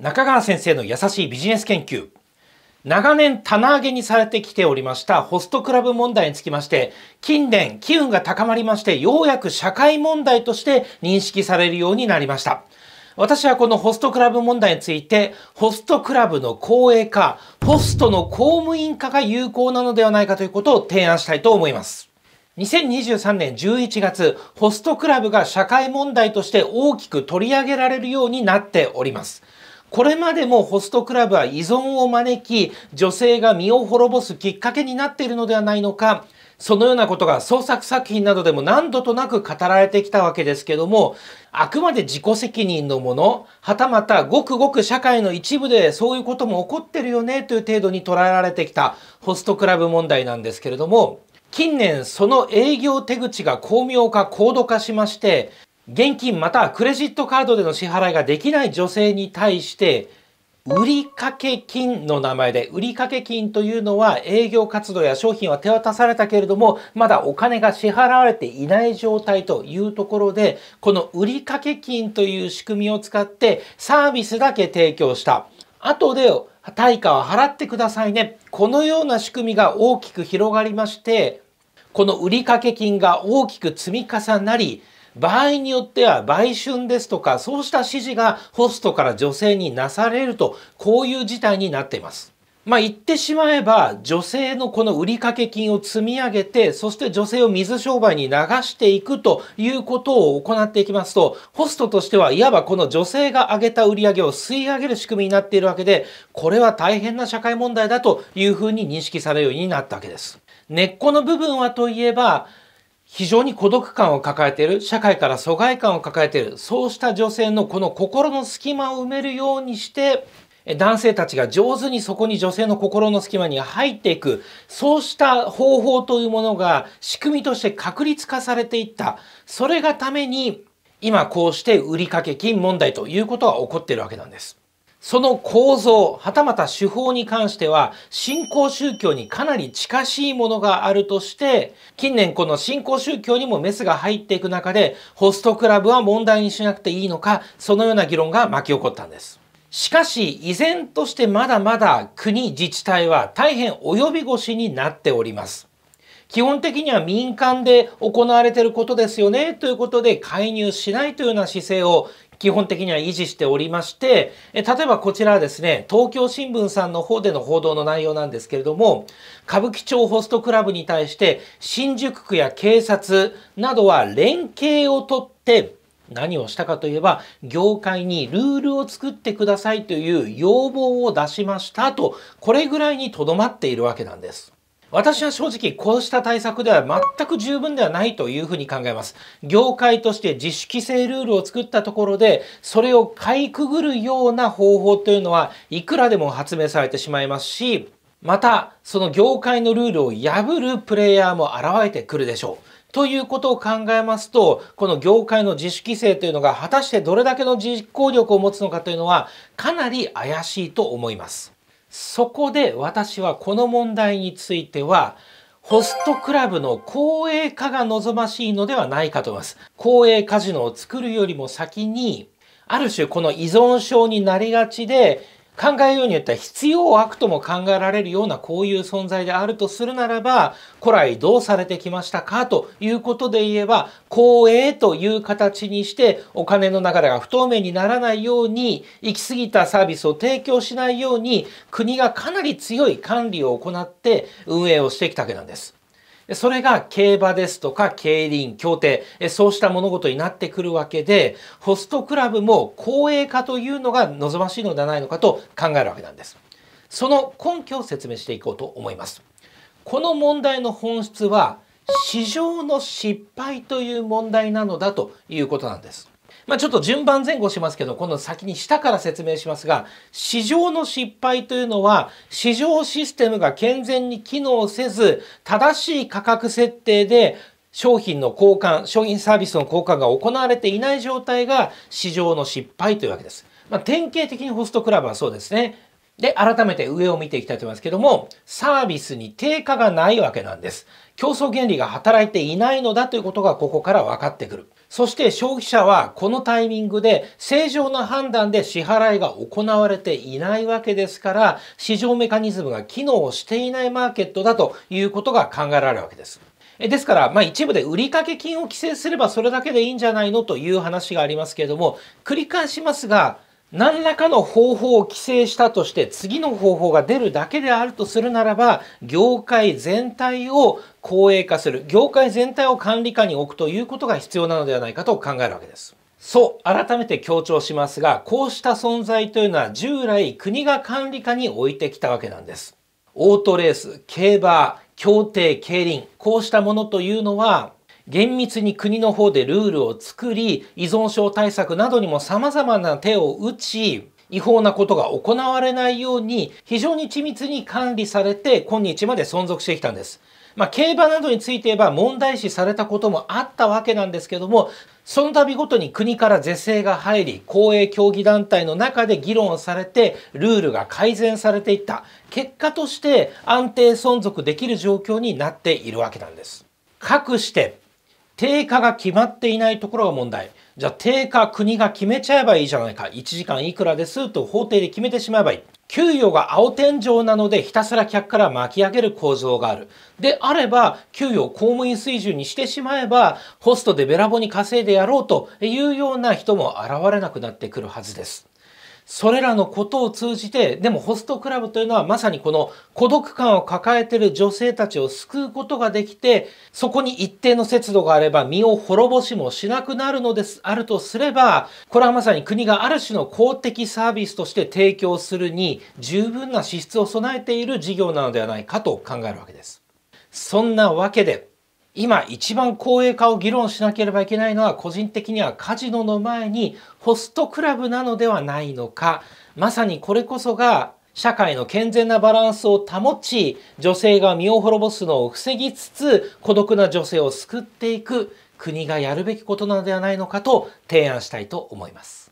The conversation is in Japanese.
中川先生の優しいビジネス研究長年棚上げにされてきておりましたホストクラブ問題につきまして近年機運が高まりましてようやく社会問題として認識されるようになりました私はこのホストクラブ問題について、ホストクラブの公営化、ホストの公務員化が有効なのではないかということを提案したいと思います。2023年11月、ホストクラブが社会問題として大きく取り上げられるようになっております。これまでもホストクラブは依存を招き、女性が身を滅ぼすきっかけになっているのではないのか、そのようなことが創作作品などでも何度となく語られてきたわけですけども、あくまで自己責任のもの、はたまたごくごく社会の一部でそういうことも起こってるよねという程度に捉えられてきたホストクラブ問題なんですけれども、近年その営業手口が巧妙化高度化しまして現金またはクレジットカードでの支払いができない女性に対して売掛金の名前で売掛金というのは営業活動や商品は手渡されたけれどもまだお金が支払われていない状態というところでこの売掛金という仕組みを使ってサービスだけ提供した後で対価は払ってくださいねこのような仕組みが大きく広がりましてこの売掛金が大きく積み重なり場合によっては売春ですとかそうした指示がホストから女性になされるとこういう事態になっています。まあ言ってしまえば女性のこの売掛金を積み上げてそして女性を水商売に流していくということを行っていきますとホストとしてはいわばこの女性が上げた売り上げを吸い上げる仕組みになっているわけでこれは大変な社会問題だというふうに認識されるようになったわけです。根っこの部分はといえば非常に孤独感を抱えている、社会から疎外感を抱えている、そうした女性のこの心の隙間を埋めるようにして、男性たちが上手にそこに女性の心の隙間に入っていく、そうした方法というものが仕組みとして確立化されていった。それがために、今こうして売掛金問題ということが起こっているわけなんです。その構造、はたまた手法に関しては、新興宗教にかなり近しいものがあるとして、近年この新興宗教にもメスが入っていく中で、ホストクラブは問題にしなくていいのか、そのような議論が巻き起こったんです。しかし、依然としてまだまだ国、自治体は大変及び腰になっております。基本的には民間で行われていることですよねということで介入しないというような姿勢を基本的には維持しておりまして、え例えばこちらはですね、東京新聞さんの方での報道の内容なんですけれども、歌舞伎町ホストクラブに対して新宿区や警察などは連携をとって何をしたかといえば、業界にルールを作ってくださいという要望を出しましたと、これぐらいにとどまっているわけなんです。私は正直こうした対策では全く十分ではないというふうに考えます。業界として自主規制ルールを作ったところで、それをかいくぐるような方法というのはいくらでも発明されてしまいますし、また、その業界のルールを破るプレイヤーも現れてくるでしょう。ということを考えますと、この業界の自主規制というのが果たしてどれだけの実行力を持つのかというのはかなり怪しいと思います。そこで私はこの問題については、ホストクラブの公営化が望ましいのではないかと思います。公営カジノを作るよりも先に、ある種この依存症になりがちで、考えようによっては必要悪とも考えられるようなこういう存在であるとするならば古来どうされてきましたかということで言えば公営という形にしてお金の流れが不透明にならないように行き過ぎたサービスを提供しないように国がかなり強い管理を行って運営をしてきたわけなんです。それが競馬ですとか競輪、競艇、そうした物事になってくるわけで、ホストクラブも公営化というのが望ましいのではないのかと考えるわけなんです。その根拠を説明していこうと思います。この問題の本質は、市場の失敗という問題なのだということなんです。まあ、ちょっと順番前後しますけど、今度先に下から説明しますが、市場の失敗というのは、市場システムが健全に機能せず、正しい価格設定で商品の交換、商品サービスの交換が行われていない状態が市場の失敗というわけです。まあ、典型的にホストクラブはそうですね。で、改めて上を見ていきたいと思いますけども、サービスに定価がないわけなんです。競争原理が働いていないのだということがここから分かってくる。そして消費者はこのタイミングで正常な判断で支払いが行われていないわけですから市場メカニズムが機能していないマーケットだということが考えられるわけです。ですから、まあ、一部で売掛金を規制すればそれだけでいいんじゃないのという話がありますけれども繰り返しますが何らかの方法を規制したとして次の方法が出るだけであるとするならば業界全体を公営化する業界全体を管理下に置くということが必要なのではないかと考えるわけです。そう改めて強調しますがこうした存在というのは従来国が管理下に置いてきたわけなんです。オートレース競馬競艇競輪こうしたものというのは厳密に国の方でルールを作り、依存症対策などにも様々な手を打ち、違法なことが行われないように非常に緻密に管理されて今日まで存続してきたんです。まあ、競馬などについて言えば問題視されたこともあったわけなんですけども、その度ごとに国から是正が入り、公営競技団体の中で議論されて、ルールが改善されていった。結果として安定存続できる状況になっているわけなんです。かくして、定価が決まっていないところが問題。じゃあ定価国が決めちゃえばいいじゃないか。1時間いくらですと法廷で決めてしまえばいい。給与が青天井なのでひたすら客から巻き上げる構造がある。であれば、給与を公務員水準にしてしまえば、ホストでべらぼに稼いでやろうというような人も現れなくなってくるはずです。それらのことを通じて、でもホストクラブというのはまさにこの孤独感を抱えている女性たちを救うことができて、そこに一定の節度があれば身を滅ぼしもしなくなるのです、あるとすれば、これはまさに国がある種の公的サービスとして提供するに十分な資質を備えている事業なのではないかと考えるわけです。そんなわけで、今一番公営化を議論しなければいけないのは個人的にはカジノの前にホストクラブなのではないのかまさにこれこそが社会の健全なバランスを保ち女性が身を滅ぼすのを防ぎつつ孤独な女性を救っていく国がやるべきことなのではないのかと提案したいと思います。